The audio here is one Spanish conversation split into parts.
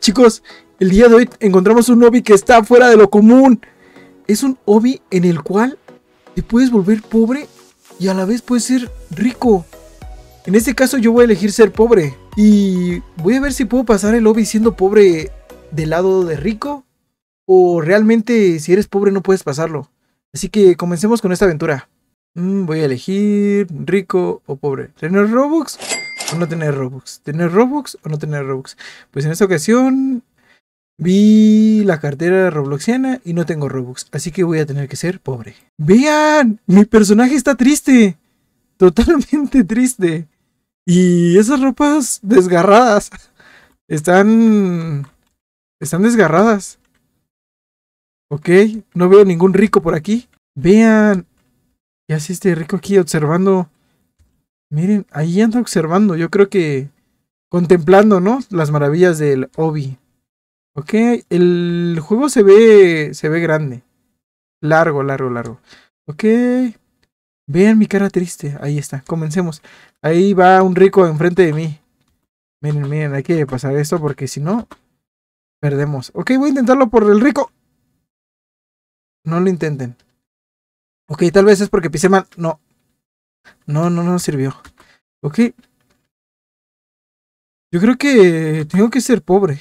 Chicos, el día de hoy encontramos un hobby que está fuera de lo común. Es un hobby en el cual te puedes volver pobre y a la vez puedes ser rico. En este caso yo voy a elegir ser pobre. Y voy a ver si puedo pasar el hobby siendo pobre del lado de rico. O realmente si eres pobre no puedes pasarlo. Así que comencemos con esta aventura. Mm, voy a elegir rico o pobre. ¿Tener Robux? o no tener Robux. ¿Tener Robux o no tener Robux? Pues en esta ocasión vi la cartera Robloxiana y no tengo Robux, así que voy a tener que ser pobre. Vean, mi personaje está triste. Totalmente triste. Y esas ropas desgarradas. Están... Están desgarradas. Ok, no veo ningún rico por aquí. Vean. Ya sí este rico aquí observando Miren, ahí ando observando, yo creo que contemplando, ¿no? Las maravillas del Obi. Ok, el juego se ve, se ve grande. Largo, largo, largo. Ok, vean mi cara triste. Ahí está, comencemos. Ahí va un rico enfrente de mí. Miren, miren, hay que pasar esto porque si no, perdemos. Ok, voy a intentarlo por el rico. No lo intenten. Ok, tal vez es porque pisé mal. No, no, no, no sirvió. Ok. Yo creo que tengo que ser pobre.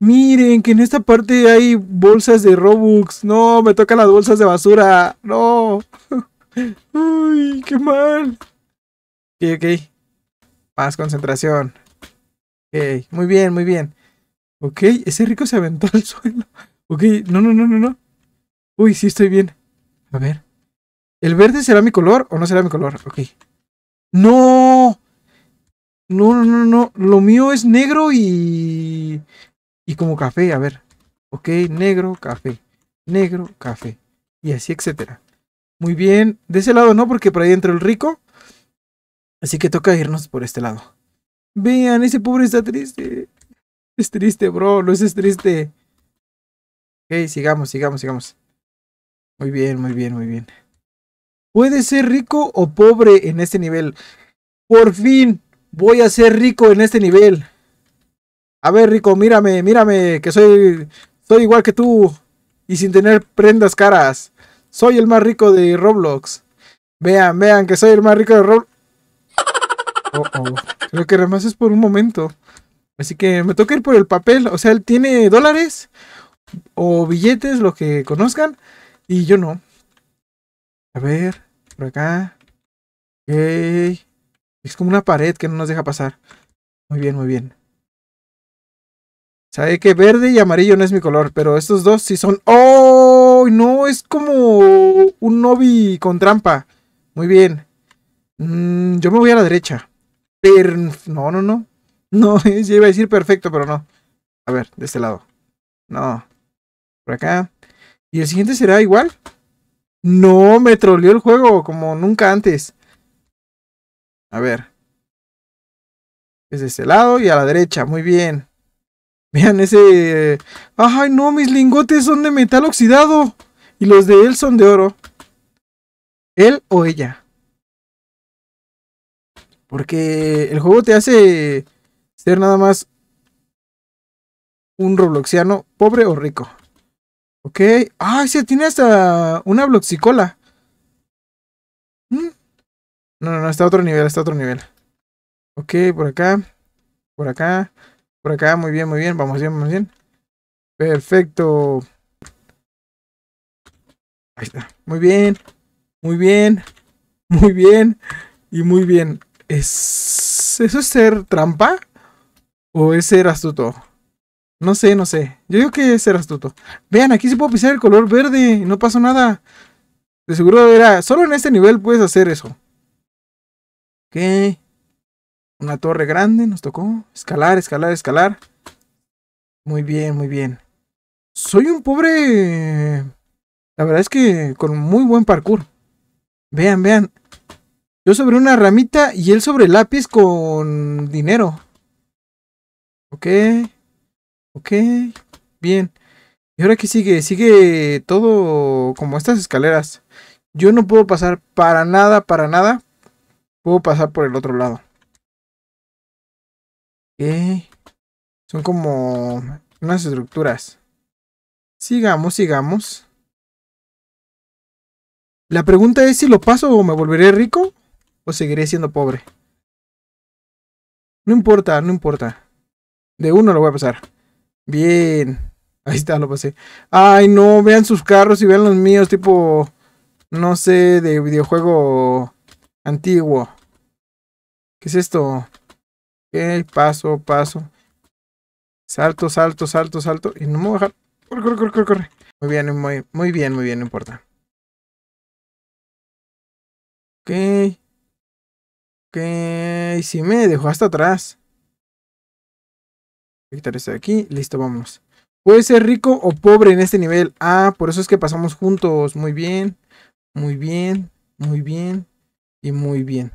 Miren, que en esta parte hay bolsas de Robux. No, me tocan las bolsas de basura. No. Uy, qué mal. Ok, ok. Más concentración. Ok, muy bien, muy bien. Ok, ese rico se aventó al suelo. Ok, no, no, no, no, no. Uy, sí estoy bien. A ver. ¿El verde será mi color o no será mi color? Ok. ¡No! No, no, no. Lo mío es negro y... Y como café, a ver. Ok, negro, café. Negro, café. Y así, etcétera. Muy bien. De ese lado no, porque por ahí entra el rico. Así que toca irnos por este lado. Vean, ese pobre está triste. Es triste, bro. No es triste. Ok, sigamos, sigamos, sigamos. Muy bien, muy bien, muy bien. Puede ser rico o pobre en este nivel. Por fin voy a ser rico en este nivel. A ver, rico, mírame, mírame, que soy, soy igual que tú y sin tener prendas caras. Soy el más rico de Roblox. Vean, vean que soy el más rico de Roblox. Oh, oh. Creo que además es por un momento. Así que me toca ir por el papel. O sea, él tiene dólares o billetes, lo que conozcan. Y yo no. A ver, por acá. Es como una pared que no nos deja pasar. Muy bien, muy bien. Sabe que verde y amarillo no es mi color, pero estos dos sí son... ¡Oh! No, es como un novi con trampa. Muy bien. Mm, yo me voy a la derecha. No, no, no. No, yo iba a decir perfecto, pero no. A ver, de este lado. No. Por acá. ¿Y el siguiente será igual? No, me troleó el juego como nunca antes. A ver. Es de ese lado y a la derecha. Muy bien. Vean ese... ¡Ay, no! Mis lingotes son de metal oxidado. Y los de él son de oro. Él o ella. Porque el juego te hace ser nada más un robloxiano pobre o rico. Ok. Ah, sí, tiene hasta una bloxicola. Mm. No, no, no, está a otro nivel, está otro nivel. Ok, por acá. Por acá. Por acá, muy bien, muy bien. Vamos bien, vamos bien. Perfecto. Ahí está. Muy bien. Muy bien. Muy bien. Y muy bien. ¿Es... ¿Eso es ser trampa? ¿O es ser astuto? No sé, no sé. Yo digo que ser astuto. Vean, aquí se puedo pisar el color verde. No pasó nada. De seguro era... Solo en este nivel puedes hacer eso. Ok. Una torre grande nos tocó. Escalar, escalar, escalar. Muy bien, muy bien. Soy un pobre... La verdad es que con muy buen parkour. Vean, vean. Yo sobre una ramita y él sobre lápiz con dinero. Ok. Ok, bien. ¿Y ahora qué sigue? Sigue todo como estas escaleras. Yo no puedo pasar para nada, para nada. Puedo pasar por el otro lado. Ok. Son como unas estructuras. Sigamos, sigamos. La pregunta es si lo paso o me volveré rico o seguiré siendo pobre. No importa, no importa. De uno lo voy a pasar. Bien. Ahí está, lo pasé. Ay, no, vean sus carros y vean los míos, tipo, no sé, de videojuego antiguo. ¿Qué es esto? Ok, paso, paso. Salto, salto, salto, salto. Y no me voy a dejar. Corre, corre, corre, corre, Muy bien, muy, muy bien, muy bien, no importa. Ok. Ok, sí me dejó hasta atrás quitar esto de aquí. Listo, vamos. Puede ser rico o pobre en este nivel. Ah, por eso es que pasamos juntos. Muy bien. Muy bien. Muy bien. Y muy bien.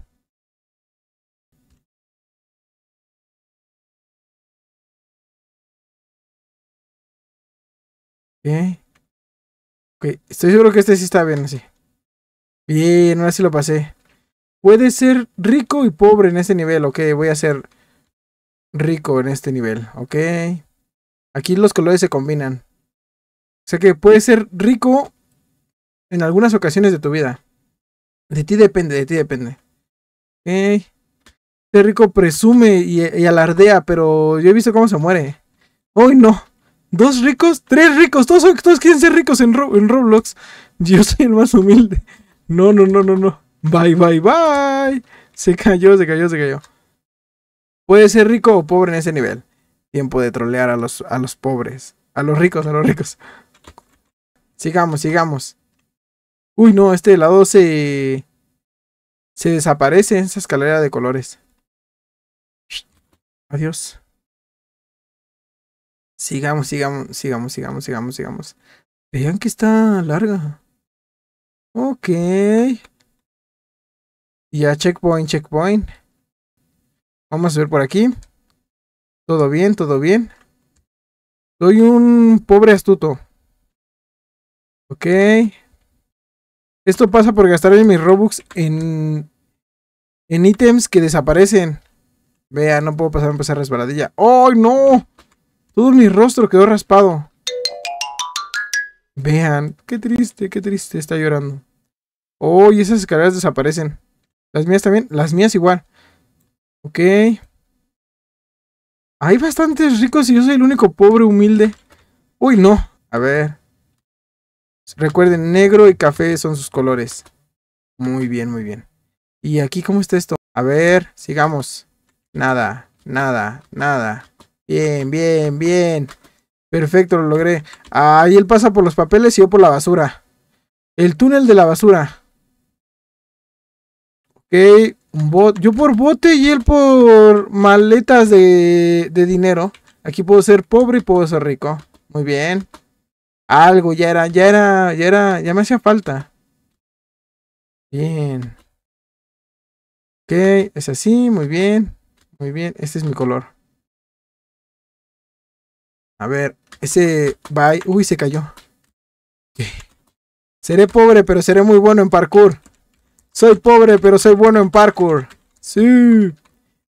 ok. Estoy seguro que este sí está bien así. Bien, ahora sí lo pasé. Puede ser rico y pobre en este nivel. Ok, voy a hacer rico en este nivel, ok. Aquí los colores se combinan. O sea que puede ser rico en algunas ocasiones de tu vida. De ti depende, de ti depende. Ok. Este rico presume y, alardea, pero yo he visto cómo se muere. Hoy no. ¿Dos ricos? ¿Tres ricos? Todos, quieren ser ricos en, en Roblox. Yo soy el más humilde. No, no, no, no, no. Bye, bye, bye. Se cayó, se cayó, se cayó. Puede ser rico o pobre en ese nivel. Tiempo de trolear a los, a los pobres. A los ricos, a los ricos. Sigamos, sigamos. Uy, no, este lado se... Se desaparece esa escalera de colores. Adiós. Sigamos, sigamos, sigamos, sigamos, sigamos, sigamos. Vean que está larga. Ok. Ya checkpoint, checkpoint. Vamos a ver por aquí. Todo bien, todo bien. Soy un pobre astuto. Ok. Esto pasa por gastar mis Robux en, en ítems que desaparecen. Vean, no puedo pasar a empezar resbaladilla. ¡Ay, ¡Oh, no! Todo mi rostro quedó raspado. Vean, qué triste, qué triste, está llorando. ¡Oh, y esas escaleras desaparecen! Las mías también, las mías igual. Ok. Hay bastantes ricos y yo soy el único pobre humilde. Uy, no. A ver. Pues recuerden, negro y café son sus colores. Muy bien, muy bien. ¿Y aquí cómo está esto? A ver, sigamos. Nada, nada, nada. Bien, bien, bien. Perfecto, lo logré. Ahí él pasa por los papeles y yo por la basura. El túnel de la basura. Ok, yo por bote y él por maletas de, dinero. Aquí puedo ser pobre y puedo ser rico. Muy bien. Algo, ya era, ya era, ya era, ya me hacía falta. Bien. Ok, es así, muy bien. Muy bien, este es mi color. A ver, ese... va Uy, se cayó. Seré pobre, pero seré muy bueno en parkour. Soy pobre, pero soy bueno en parkour. Sí.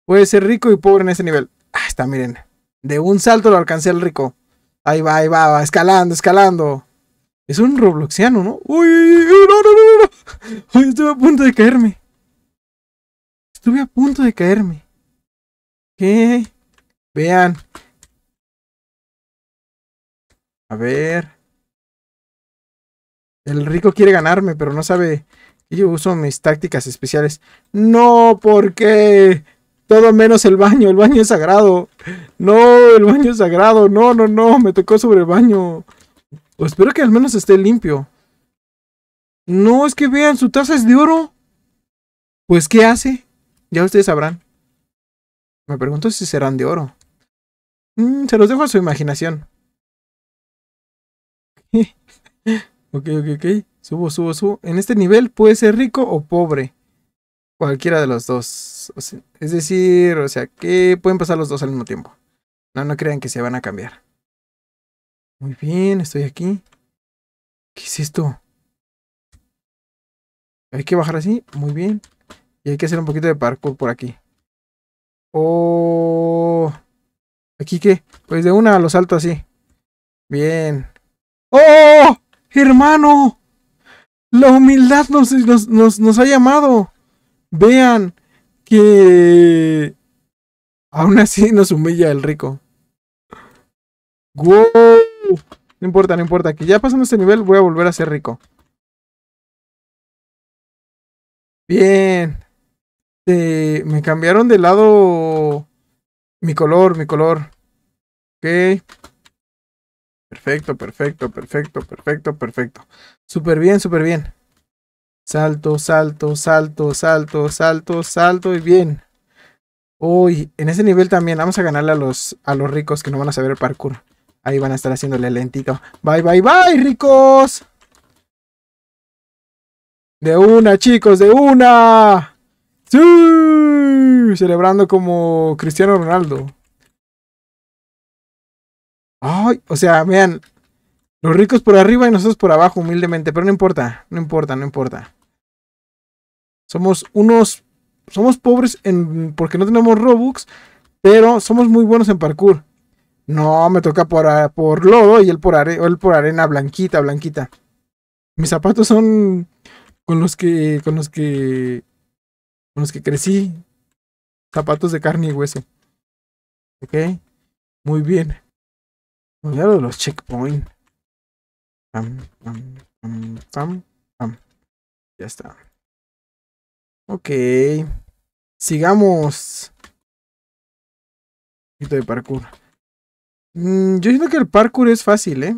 Puede ser rico y pobre en ese nivel. Ah, está, miren. De un salto lo alcancé el rico. Ahí va, ahí va, va, escalando, escalando. Es un robloxiano, ¿no? Uy, no, no, no, no. Uy, estuve a punto de caerme. Estuve a punto de caerme. ¿Qué? Vean. A ver. El rico quiere ganarme, pero no sabe yo uso mis tácticas especiales. No, porque todo menos el baño, el baño es sagrado. No, el baño es sagrado. No, no, no, me tocó sobre el baño. O pues espero que al menos esté limpio. No, es que vean, su taza es de oro. Pues, ¿qué hace? Ya ustedes sabrán. Me pregunto si serán de oro. Mm, se los dejo a su imaginación. ok, ok, ok. Subo, subo, subo. En este nivel puede ser rico o pobre. Cualquiera de los dos. es decir, o sea, que pueden pasar los dos al mismo tiempo. No, no crean que se van a cambiar. Muy bien, estoy aquí. ¿Qué es esto? Hay que bajar así, muy bien. Y hay que hacer un poquito de parkour por aquí. Oh. ¿Aquí qué? Pues de una lo salto así. Bien. ¡Oh! ¡Hermano! La humildad nos, ha llamado. Vean que aún así nos humilla el rico. ¡Wow! No importa, no importa. Que ya pasando este nivel voy a volver a ser rico. Bien. Este, me cambiaron de lado mi color, mi color. Ok. Perfecto, perfecto, perfecto, perfecto, perfecto. Súper bien, súper bien. Salto, salto, salto, salto, salto, salto y bien. Uy, en ese nivel también vamos a ganarle a los, a los ricos que no van a saber parkour. Ahí van a estar haciéndole lentito. Bye, bye, bye, ricos. De una, chicos, de una. Sí, celebrando como Cristiano Ronaldo o sea, vean. Los ricos por arriba y nosotros por abajo, humildemente. Pero no importa, no importa, no importa. Somos unos. Somos pobres en, porque no tenemos Robux. Pero somos muy buenos en parkour. No, me toca por, ah, por lodo y él por, arena, él por arena blanquita, blanquita. Mis zapatos son con los que. con los que. con los que crecí. Zapatos de carne y hueso. Ok. Muy bien. Cuidado de los checkpoint. ya está. Ok. Sigamos. Un poquito de parkour. Mm, yo siento que el parkour es fácil, ¿eh?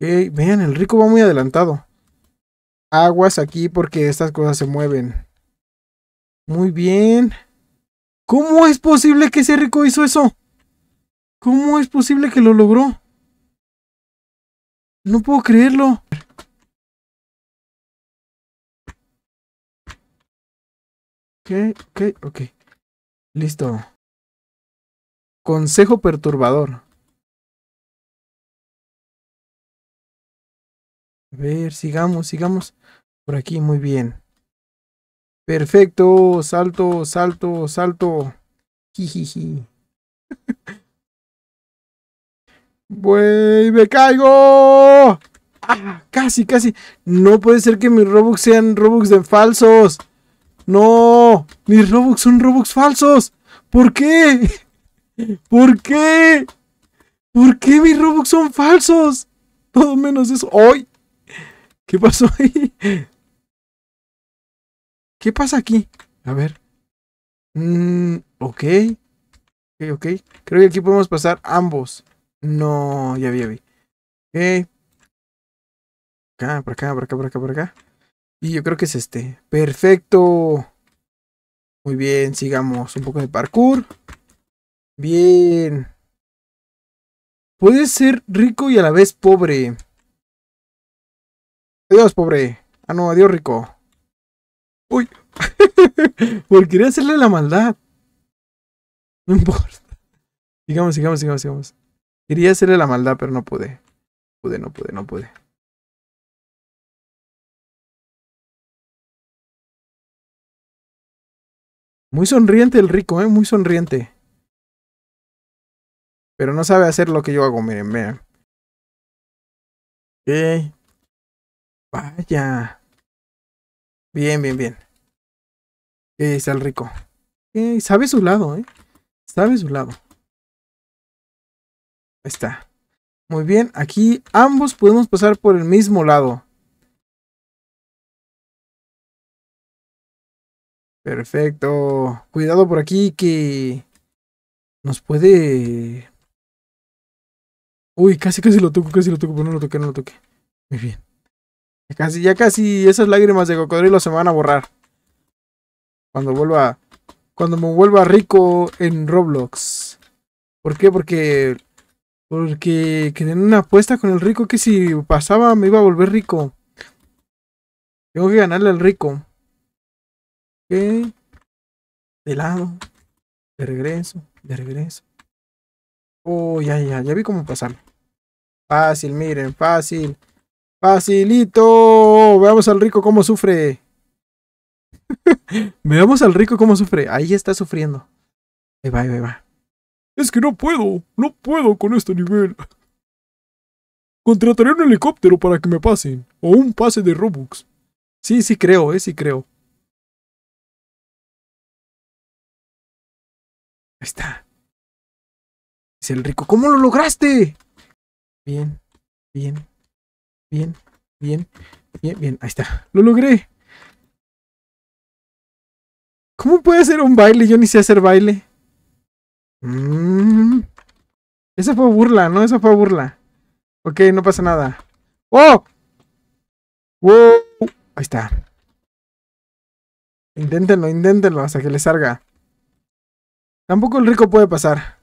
Ok, vean, el rico va muy adelantado. Aguas aquí porque estas cosas se mueven. Muy bien. ¿Cómo es posible que ese rico hizo eso? ¿Cómo es posible que lo logró? No puedo creerlo. Ok, ok, ok. Listo. Consejo perturbador. A ver, sigamos, sigamos. Por aquí, muy bien. Perfecto, salto, salto, salto. Jijiji. Güey, me caigo. Ah, casi, casi. No puede ser que mis Robux sean Robux de falsos. No, mis Robux son Robux falsos. ¿Por qué? ¿Por qué? ¿Por qué mis Robux son falsos? Todo menos eso. ¡Ay! ¿Qué pasó ahí? ¿Qué pasa aquí? A ver. Mm, ok. Ok, ok. Creo que aquí podemos pasar ambos. No, ya vi, ya vi. Ok. Acá, por acá, por acá, por acá, por acá. Y yo creo que es este. Perfecto. Muy bien, sigamos un poco de parkour. Bien. Puedes ser rico y a la vez pobre. Adiós, pobre. Ah, no, adiós, rico. Uy, por quería hacerle la maldad. No importa. Sigamos, sigamos, sigamos, sigamos. Quería hacerle la maldad, pero no pude. Pude, no pude, no pude. Muy sonriente el rico, ¿eh? Muy sonriente. Pero no sabe hacer lo que yo hago, miren, vean. Vaya. Bien, bien, bien. está el rico. sabe su lado, ¿eh? Sabe su lado. Ahí está. Muy bien, aquí ambos podemos pasar por el mismo lado. Perfecto. Cuidado por aquí que nos puede... Uy, casi casi lo toco, casi lo toco, pero no lo toqué, no lo toqué. Muy bien. Casi, ya casi esas lágrimas de cocodrilo se van a borrar. Cuando vuelva. Cuando me vuelva rico en Roblox. ¿Por qué? Porque. Porque Que en una apuesta con el rico que si pasaba me iba a volver rico. Tengo que ganarle al rico. ¿Qué? De lado. De regreso. De regreso. Oh, ya, ya. Ya vi cómo pasar. Fácil, miren. Fácil. Facilito. Veamos al rico cómo sufre. Veamos al rico cómo sufre. Ahí está sufriendo. Ahí va, ahí va. Es que no puedo. No puedo con este nivel. Contrataré un helicóptero para que me pasen. O un pase de Robux. Sí, sí creo, eh, sí creo. Ahí está. Es el rico. ¿Cómo lo lograste? Bien, bien. Bien, bien, bien, bien. Ahí está. Lo logré. ¿Cómo puede ser un baile? Yo ni sé hacer baile. Mm. Esa fue burla, ¿no? Esa fue burla. Ok, no pasa nada. ¡Oh! ¡Wow! Ahí está. Inténtenlo, inténtenlo hasta que le salga. Tampoco el rico puede pasar.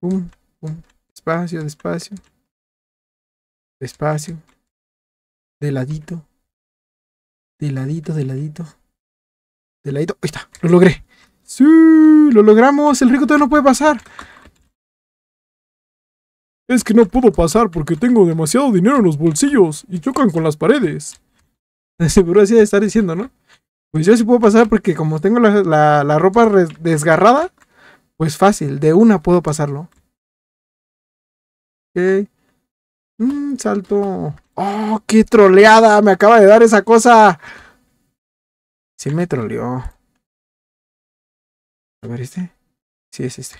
Pum, pum. Despacio, despacio. Despacio. De ladito. De ladito, de ladito. De ladito. Ahí está. Lo logré. Sí, lo logramos. El rico todavía no puede pasar. Es que no puedo pasar porque tengo demasiado dinero en los bolsillos y chocan con las paredes. Seguro así de estar diciendo, ¿no? Pues yo sí puedo pasar porque como tengo la, la ropa desgarrada, pues fácil, de una puedo pasarlo. Ok. Mm, salto. ¡Oh, qué troleada! Me acaba de dar esa cosa. Sí me troleó. A ver, ¿este? Sí, es este.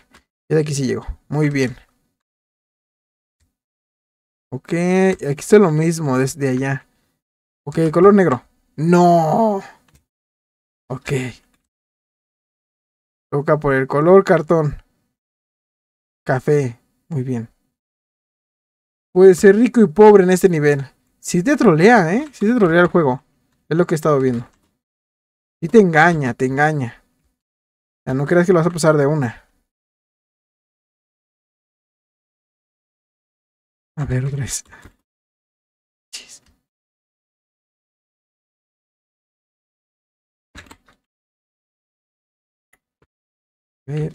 Ya de aquí sí llegó. Muy bien. Ok, aquí está lo mismo desde allá. Ok, color negro. ¡No! Ok. Toca por el color cartón. Café. Muy bien. Puede ser rico y pobre en este nivel. Si te trolea, ¿eh? Si te trolea el juego. Es lo que he estado viendo. Y te engaña, te engaña. ya no creas que lo vas a pasar de una. A ver, otra vez. A ver.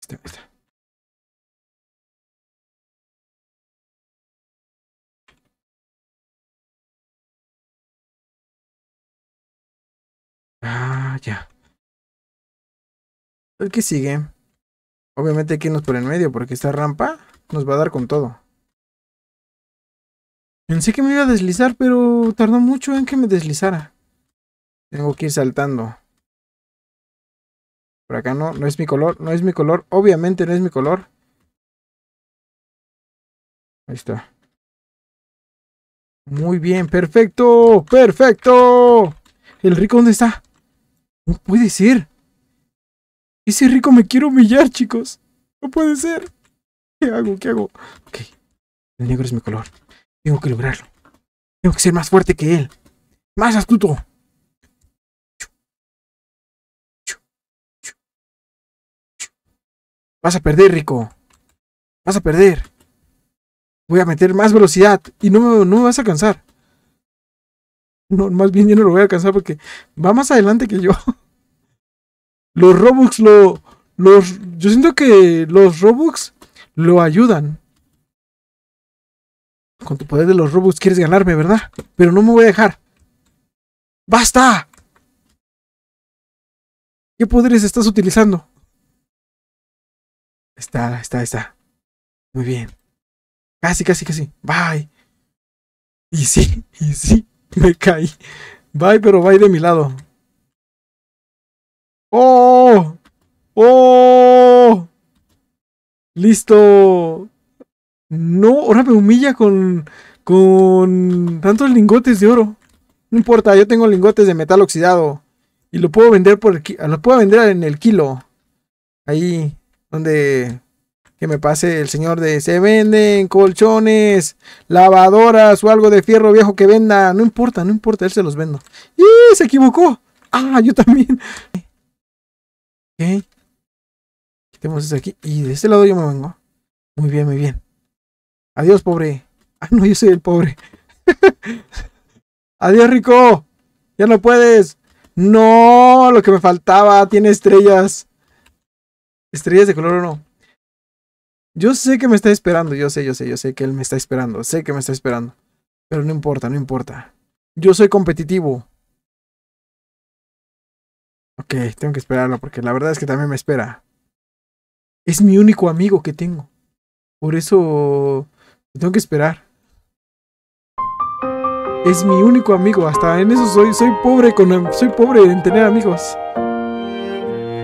Está, está. Ah, ya. El que sigue. Obviamente hay que irnos por el medio porque esta rampa nos va a dar con todo. Pensé que me iba a deslizar, pero tardó mucho en que me deslizara. Tengo que ir saltando. Por acá no, no es mi color, no es mi color. Obviamente no es mi color. Ahí está. Muy bien, perfecto, perfecto. ¿El rico dónde está? No puede ser. Ese rico me quiero humillar, chicos. No puede ser. ¿Qué hago? ¿Qué hago? Ok. El negro es mi color. Tengo que lograrlo. Tengo que ser más fuerte que él. Más astuto. Vas a perder, Rico. Vas a perder. Voy a meter más velocidad y no, no me vas a cansar. No, más bien yo no lo voy a alcanzar porque va más adelante que yo. los Robux lo. Los, yo siento que los Robux lo ayudan. Con tu poder de los Robux quieres ganarme, ¿verdad? Pero no me voy a dejar. ¡Basta! ¿Qué poderes estás utilizando? Está, está, está. Muy bien. Casi, casi, casi. Bye. Y sí, y sí, me caí. Bye, pero bye de mi lado. ¡Oh! ¡Oh! ¡Listo! No, ahora me humilla con, con tantos lingotes de oro. No importa, yo tengo lingotes de metal oxidado. Y lo puedo vender por el lo puedo vender en el kilo. Ahí donde que me pase el señor de se venden colchones, lavadoras o algo de fierro viejo que venda. No importa, no importa, él se los vendo. ¡Y se equivocó! ¡Ah, yo también! Quitemos esto aquí. Y de este lado yo me vengo. Muy bien, muy bien. Adiós, pobre. Ah, no, yo soy el pobre. Adiós, rico. Ya no puedes. No, lo que me faltaba. Tiene estrellas. Estrellas de color o no. Yo sé que me está esperando. Yo sé, yo sé, yo sé que él me está esperando. Sé que me está esperando. Pero no importa, no importa. Yo soy competitivo. Ok, tengo que esperarlo porque la verdad es que también me espera. Es mi único amigo que tengo. Por eso tengo que esperar. Es mi único amigo, hasta en eso soy, soy pobre con soy pobre en tener amigos.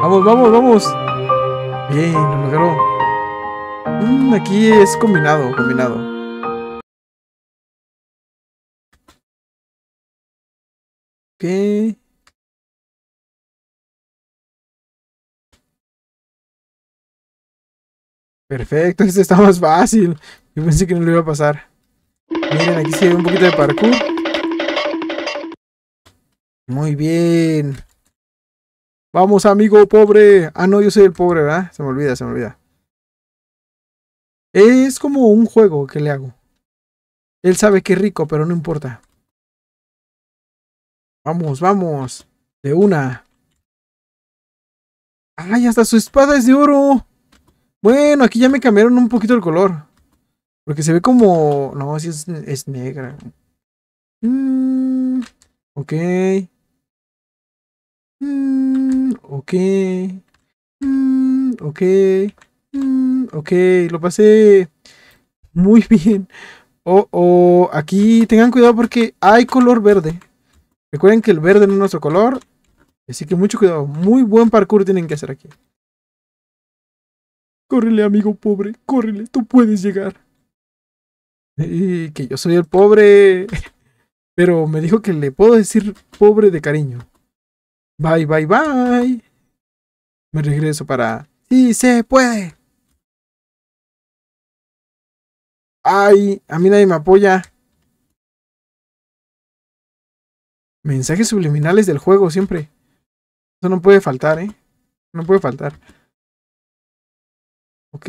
Vamos, vamos, vamos. Bien, lo logró. Mm, aquí es combinado, combinado. Ok. Perfecto, este está más fácil. Yo pensé que no lo iba a pasar. Miren, aquí se ve un poquito de parkour. Muy bien. Vamos, amigo pobre. Ah, no, yo soy el pobre, ¿verdad? Se me olvida, se me olvida. Es como un juego que le hago. Él sabe que es rico, pero no importa. Vamos, vamos. De una. Ah, ya hasta su espada es de oro. Bueno, aquí ya me cambiaron un poquito el color. Porque se ve como... No, si es, negra. Mm, ok. Mm, ok. Mm, ok. Mm, ok, lo pasé muy bien. Oh, oh, aquí tengan cuidado porque hay color verde. Recuerden que el verde no es nuestro color. Así que mucho cuidado. Muy buen parkour tienen que hacer aquí. Córrele, amigo pobre, córrele, tú puedes llegar. que yo soy el pobre. Pero me dijo que le puedo decir pobre de cariño. Bye, bye, bye. Me regreso para... Sí, se puede. Ay, a mí nadie me apoya. Mensajes subliminales del juego siempre. Eso no puede faltar, ¿eh? No puede faltar. Ok.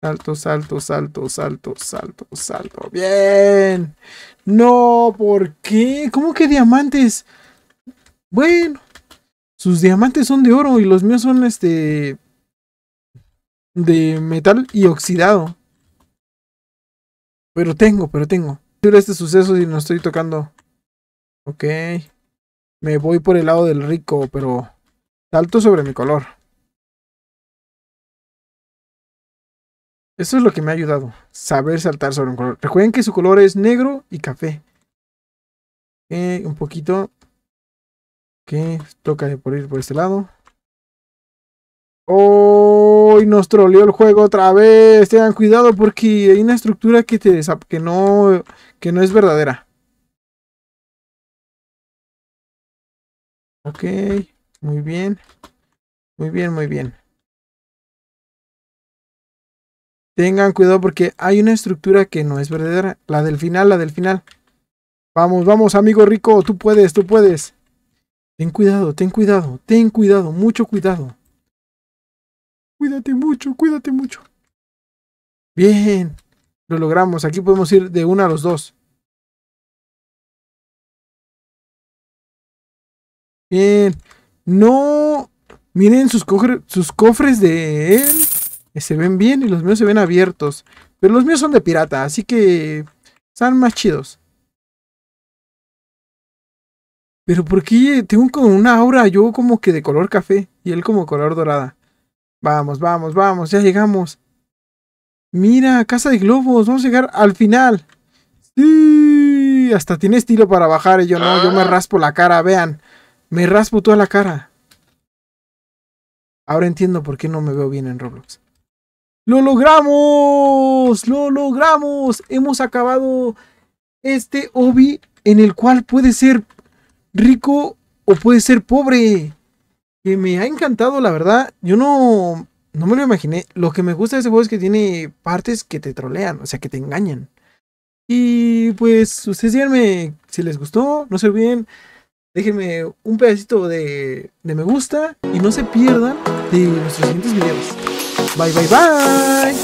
Salto, salto, salto, salto, salto, salto. Bien. No, ¿por qué? ¿Cómo que diamantes? Bueno, sus diamantes son de oro y los míos son este de metal y oxidado. Pero tengo, pero tengo. pero este suceso y no estoy tocando. Ok. Me voy por el lado del rico, pero salto sobre mi color. Eso es lo que me ha ayudado, saber saltar sobre un color. Recuerden que su color es negro y café. un poquito. Que toca por ir por este lado. ¡Oh! nos troleó el juego otra vez. Tengan cuidado porque hay una estructura que, que, no, que no es verdadera. Ok, muy bien. Muy bien, muy bien. Tengan cuidado porque hay una estructura que no es verdadera. La del final, la del final. Vamos, vamos, amigo rico. Tú puedes, tú puedes. Ten cuidado, ten cuidado, ten cuidado, mucho cuidado. Cuídate mucho, cuídate mucho. Bien, lo logramos. Aquí podemos ir de uno a los dos. Bien. No. Miren sus, sus cofres de él. Eh, se ven bien y los míos se ven abiertos. Pero los míos son de pirata, así que son más chidos. Pero ¿por qué tengo como una aura yo como que de color café y él como color dorada? Vamos, vamos, vamos, ya llegamos. Mira, casa de globos, vamos a llegar al final. Sí, hasta tiene estilo para bajar y eh, yo no, yo me ah. raspo la cara, vean. Me raspo toda la cara. Ahora entiendo por qué no me veo bien en Roblox. ¡Lo logramos! ¡Lo logramos! Hemos acabado este hobby en el cual puede ser rico o puede ser pobre. Que me ha encantado, la verdad. Yo no, no me lo imaginé. Lo que me gusta de ese juego es que tiene partes que te trolean, o sea, que te engañan. Y pues, ustedes díganme si les gustó. No se olviden, déjenme un pedacito de, de me gusta y no se pierdan de nuestros siguientes videos. Bye, bye, bye.